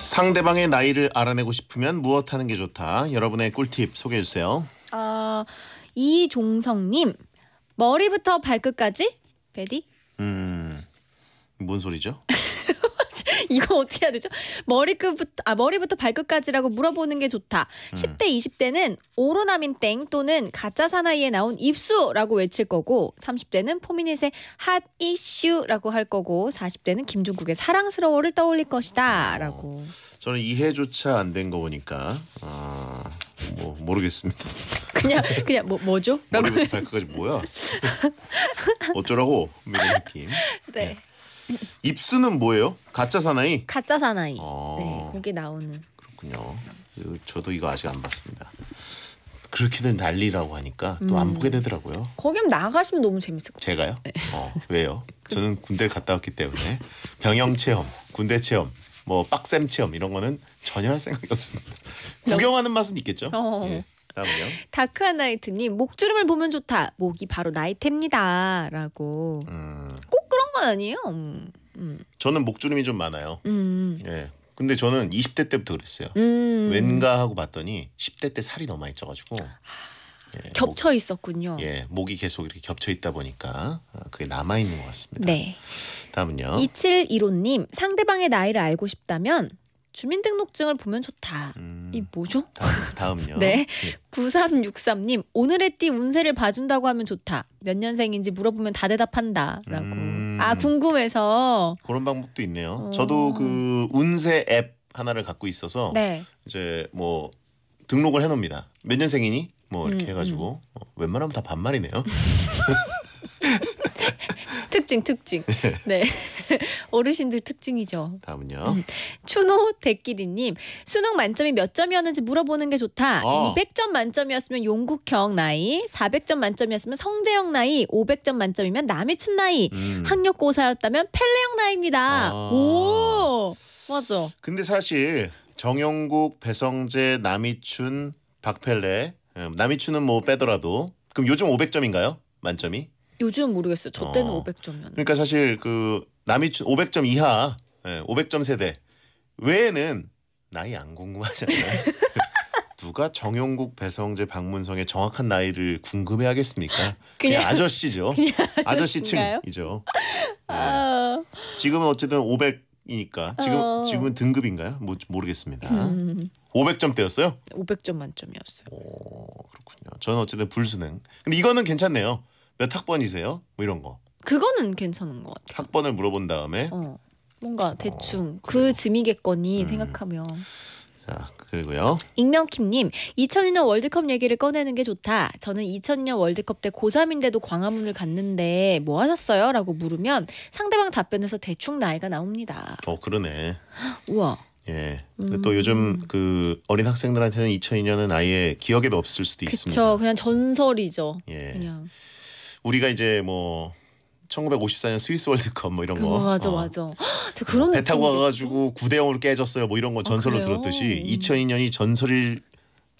상대방의 나이를 알아내고 싶으면 무엇 하는 게 좋다. 여러분의 꿀팁 소개해 주세요. 어, 이종성님 머리부터 발끝까지 베디. 음, 뭔 소리죠? 이거 어떻게 해야 되죠? 머리끝부터 아 머리부터 발끝까지라고 물어보는 게 좋다. 음. 10대 20대는 오로나민 땡 또는 가짜 사나이에 나온 입수라고 외칠 거고 30대는 포미닛의 핫 이슈라고 할 거고 40대는 김종국의 사랑스러워를 떠올릴 것이다라고. 어, 저는 이해조차 안 된 거 보니까 아, 뭐 모르겠습니다. 그냥 그냥 뭐 뭐죠? 머리부터 발끝까지 뭐야? 어쩌라고 뭐 느낌. 네. 예. 입수는 뭐예요? 가짜 사나이? 가짜 사나이. 어. 네, 거기 나오는. 그렇군요. 그, 저도 이거 아직 안 봤습니다. 그렇게는 난리라고 하니까 또안 음. 보게 되더라고요. 거기 나가시면 너무 재밌을 것 같아요. 제가요? 네. 어, 왜요? 저는 군대를 갔다 왔기 때문에 병영 체험, 군대 체험, 뭐 빡셈 체험 이런 거는 전혀 할 생각이 없습니다. 네. 구경하는 맛은 있겠죠. 어. 예. 다크한 나이트님 목주름을 보면 좋다. 목이 바로 나이탭니다라고. 음. 건 아니에요. 음. 음. 저는 목주름이 좀 많아요. 음. 음. 예. 근데 저는 20대 때부터 그랬어요. 왠가 음, 하고 봤더니 10대 때 살이 너무 많이 쪄가지고 아, 예, 겹쳐 목, 있었군요. 예, 목이 계속 이렇게 겹쳐 있다 보니까 아, 그게 남아 있는 것 같습니다. 네. 다음은요. 2715님 상대방의 나이를 알고 싶다면 주민등록증을 보면 좋다. 음. 이 뭐죠? 아, 다음, 요 네. 네. 예. 9363님, 오늘의 띠 운세를 봐준다고 하면 좋다. 몇 년생인지 물어보면 다 대답한다. 라고. 음. 아, 궁금해서. 그런 방법도 있네요. 어. 저도 그 운세 앱 하나를 갖고 있어서 네. 이제 뭐 등록을 해놓습니다. 몇 년생이니? 뭐 이렇게 음, 음. 해가지고 어, 웬만하면 다 반말이네요. 특징, 특징. 네. 네. 어르신들 특징이죠. 다음은요. 음. 추노 대끼리님 수능 만점이 몇 점이었는지 물어보는 게 좋다. 어. 200점 만점이었으면 용국형 나이, 400점 만점이었으면 성재형 나이, 500점 만점이면 남이춘 나이, 음. 학력고사였다면 펠레형 나이입니다. 아. 오, 맞아. 근데 사실 정영국, 배성재, 남이춘, 박펠레, 음, 남이춘은 뭐 빼더라도 그럼 요즘 500점인가요? 만점이? 요즘 모르겠어요. 저 때는 어. 500점이었는데. 그러니까 사실 그남이 500점 이하, 500점 예, 세대 외에는 나이 안궁금하잖아요 누가 정용국, 배성재, 박문성의 정확한 나이를 궁금해하겠습니까? 그냥, 아저씨죠. 그냥 아저씨층이죠. 네. 예. 아. 지금은 어쨌든 500이니까 지금 어... 지금은 등급인가요? 모, 뭐, 모르겠습니다. 음... 500점대였어요? 500점 만점이었어요. 오, 그렇군요. 저는 어쨌든 불수능. 근데 이거는 괜찮네요. 몇 학번이세요? 뭐 이런 거. 그거는 괜찮은 것 같아요. 학번을 물어본 다음에 어, 뭔가 어, 대충 그짐이겠거니 그 음. 생각하면. 자, 그리고요. 익명킴님, 2002년 월드컵 얘기를 꺼내는 게 좋다. 저는 2002년 월드컵 때 고3인데도 광화문을 갔는데 뭐 하셨어요? 라고 물으면 상대방 답변에서 대충 나이가 나옵니다. 어, 그러네. 우와. 예. 근데 음. 또 요즘 그 어린 학생들한테는 2002년은 아예 기억에도 없을 수도 그쵸, 있습니다. 그렇죠. 그냥 전설이죠. 예. 그냥. 우리가 이제 뭐 1954년 스위스 월드컵 뭐 이런 거. 어, 맞아 어. 맞아. 제 그런 배 타고 가가지고 구대형으로 깨졌어요. 뭐 이런 거 아, 전설로 아, 들었듯이 2002년이 음. 전설일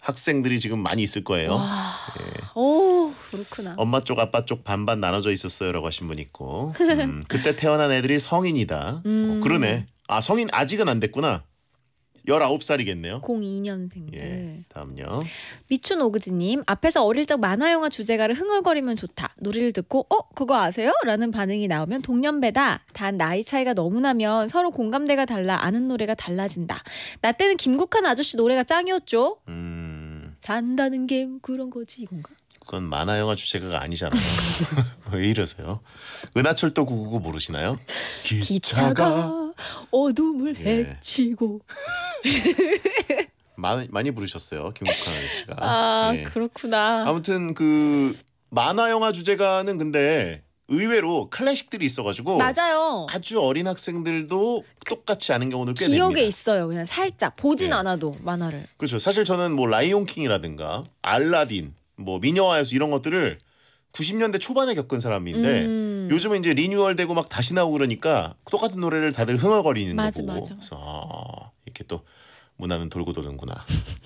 학생들이 지금 많이 있을 거예요. 예. 오 그렇구나. 엄마 쪽 아빠 쪽 반반 나눠져 있었어요라고 하신 분 있고 음, 그때 태어난 애들이 성인이다. 어, 음. 어, 그러네. 아 성인 아직은 안 됐구나. 1 9 살이겠네요. 0 2년생 예, 다음요. 미춘 오그지님 앞에서 어릴 적 만화 영화 주제가를 흥얼거리면 좋다. 노래를 듣고 어 그거 아세요? 라는 반응이 나오면 동년배다. 단 나이 차이가 너무 나면 서로 공감대가 달라 아는 노래가 달라진다. 나 때는 김국환 아저씨 노래가 짱이었죠. 음... 잔다는 게 그런 거지 이건가? 그건 만화 영화 주제가가 아니잖아요. 왜 이러세요? 은하철도 999 모르시나요? 기차가, 기차가 어둠을 예. 헤치고 많이 많이 부르셨어요 김국환 씨가. 아 예. 그렇구나. 아무튼 그 만화 영화 주제가는 근데 의외로 클래식들이 있어가지고 맞아요. 아주 어린 학생들도 똑같이 아는 경우는 꽤 기억에 됩니다. 있어요. 그냥 살짝 보진 네. 않아도 만화를. 그렇죠. 사실 저는 뭐 라이온킹이라든가 알라딘, 뭐 미녀와 야수 이런 것들을 90년대 초반에 겪은 사람인데 음. 요즘은 이제 리뉴얼되고 막 다시 나오고 그러니까 똑같은 노래를 다들 흥얼거리는 맞아, 거고. 맞아, 맞아. 그래서 아, 이렇게 또 문화는 돌고 도는구나.